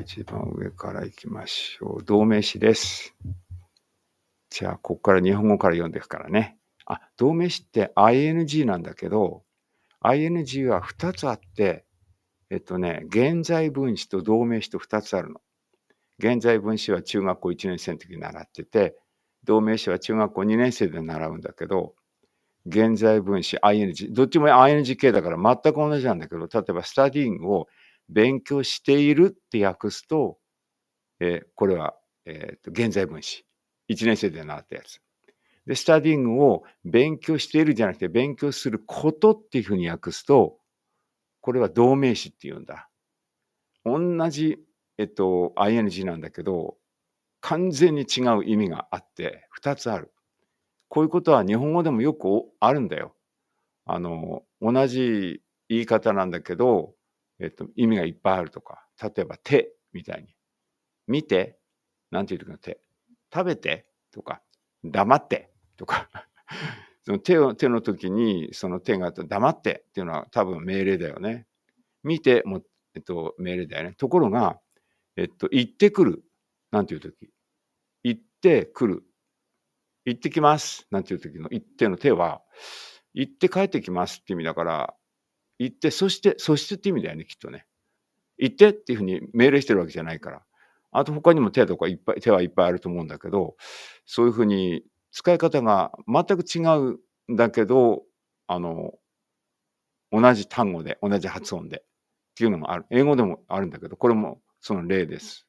一番上から行きましょう。同名詞です。じゃあ、ここから日本語から読んでいくからね。あ、同名詞って ing なんだけど、ing は2つあって、えっとね、現在分詞と同名詞と2つあるの。現在分詞は中学校1年生の時に習ってて、同名詞は中学校2年生で習うんだけど、現在分詞、ing、どっちも ing 系だから全く同じなんだけど、例えば、スタディングを勉強しているって訳すと、えー、これは、えーと、現在分詞。1年生で習ったやつ。で、スタディングを勉強しているじゃなくて、勉強することっていうふうに訳すと、これは同名詞っていうんだ。同じ、えっと、ing なんだけど、完全に違う意味があって、2つある。こういうことは日本語でもよくあるんだよ。あの、同じ言い方なんだけど、えっと、意味がいっぱいあるとか、例えば手みたいに、見て、なんていう時の手、食べてとか、黙ってとか、その手を手の時にその手が黙ってっていうのは多分命令だよね。見ても、えっと、命令だよね。ところが、えっと、行ってくるなんていう時、行ってくる、行ってきますなんていう時の行っての手は、行って帰ってきますって意味だから、言って、そして、素質って意味だよね、きっとね。行ってっていうふうに命令してるわけじゃないから。あと他にも手とかいっぱい、手はいっぱいあると思うんだけど、そういうふうに使い方が全く違うんだけど、あの、同じ単語で、同じ発音でっていうのがある。英語でもあるんだけど、これもその例です。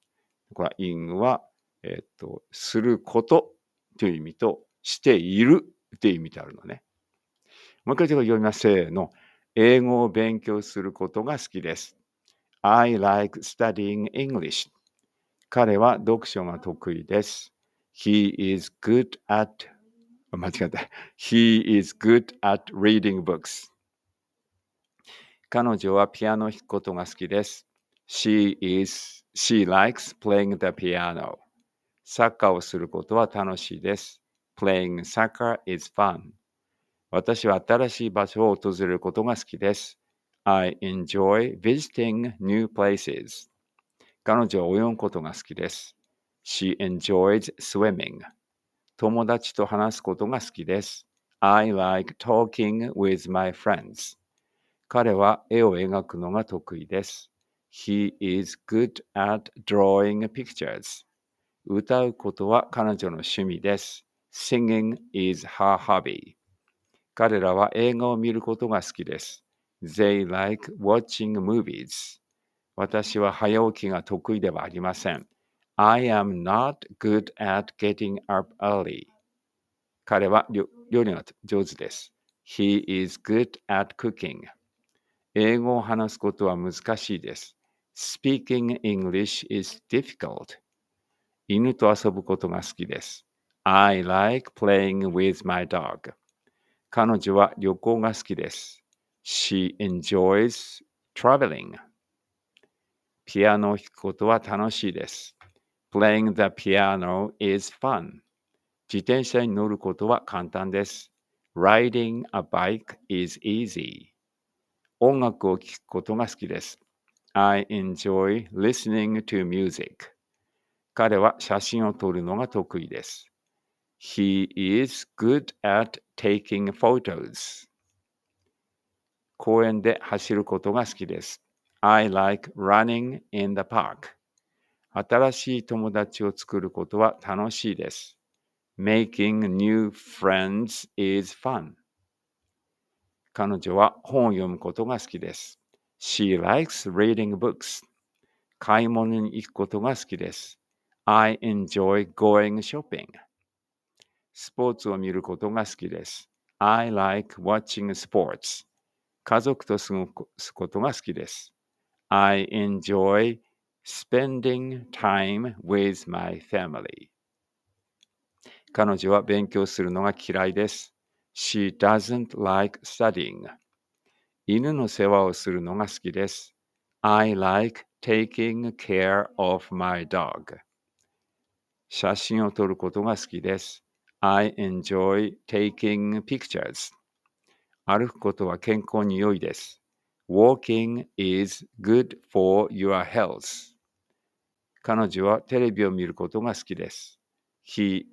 これは、イングは、えっと、することという意味と、しているっていう意味であるのね。もう一回ちょっと読みます。せーの。英語を勉強することが好きです。I like studying English. 彼は読書が得意です。He is good at 間違えた。He is good at reading books. 彼女はピアノを弾くことが好きです。She is she likes playing the piano. サッカーをすることは楽しいです。Playing soccer is fun. 私は新しい場所を訪れることが好きです。I enjoy visiting new places. 彼女は泳ぐことが好きです。She enjoys swimming. 友達と話すことが好きです。I like talking with my friends. 彼は絵を描くのが得意です。He is good at drawing pictures. 歌うことは彼女の趣味です。Singing is her hobby. 彼らは映画を見ることが好きです。They like watching movies. 私は早起きが得意ではありません。I am not good at getting up early. 彼は料理が上手です。He is good at cooking. 英語を話すことは難しいです。Speaking English is difficult. 犬と遊ぶことが好きです。I like playing with my dog. 彼女は旅行が好きです。She enjoys traveling. ピアノを弾くことは楽しいです。Playing the piano is fun. 自転車に乗ることは簡単です。Riding a bike is easy. 音楽を聴くことが好きです。I enjoy listening to music. 彼は写真を撮るのが得意です。He is good at taking photos. 公園で走ることが好きです。I like running in the park. 新しい友達を作ることは楽しいです。Making new friends is fun. 彼女は本を読むことが好きです。She likes reading books. 買い物に行くことが好きです。I enjoy going shopping. スポーツを見ることが好きです。I like watching sports. 家族と過ごすことが好きです。I enjoy spending time with my family. 彼女は勉強するのが嫌いです。She doesn't like studying. 犬の世話をするのが好きです。I like taking care of my dog. 写真を撮ることが好きです。I enjoy taking pictures. 歩くことは健康に良いです。Walking is good for your health. 彼女はテレビを見ることが好きです。He,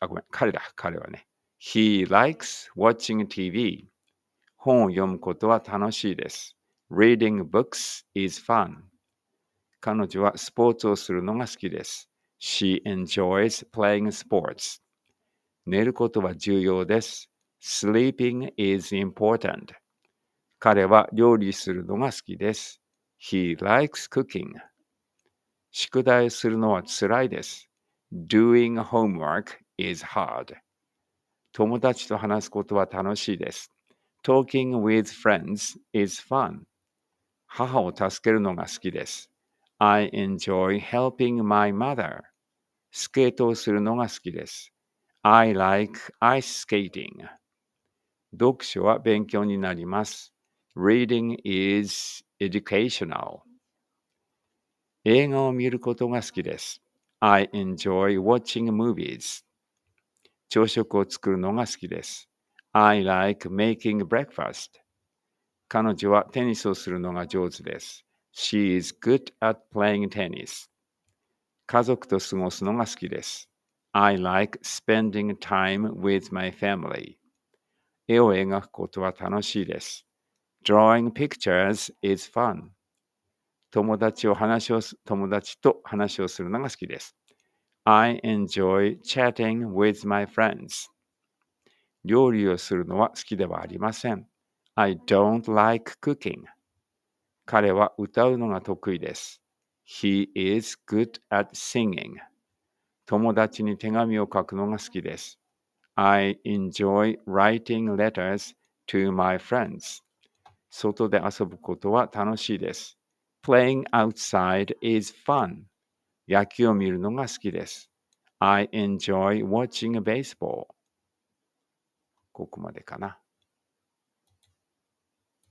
あ、ごめん、彼だ、彼はね。He likes watching TV. 本を読むことは楽しいです。Reading books is fun. 彼女はスポーツをするのが好きです。She enjoys playing sports. 寝ることは重要です。Sleeping is important. 彼は料理するのが好きです。He likes cooking. 宿題するのはつらいです。Doing homework is hard. 友達と話すことは楽しいです。Talking with friends is fun. 母を助けるのが好きです。I enjoy helping my mother. スケートをするのが好きです。I like ice skating. 読書は勉強になります。Reading is educational. 映画を見ることが好きです。I enjoy watching movies. 朝食を作るのが好きです。I like making breakfast. 彼女はテニスをするのが上手です。She is good at playing tennis. 家族と過ごすのが好きです。I like spending time with my family. 絵を描くことは楽しいです。Drawing pictures is fun. 友達を話を友達と話をするのが好きです。I enjoy chatting with my friends. 料理をするのは好きではありません。I don't like cooking. 彼は歌うのが得意です。He is good at singing. 友達に手紙を書くのが好きです。I enjoy writing letters to my friends. 外で遊ぶことは楽しいです。Playing outside is fun. 野球を見るのが好きです。I enjoy watching baseball. ここまでかな。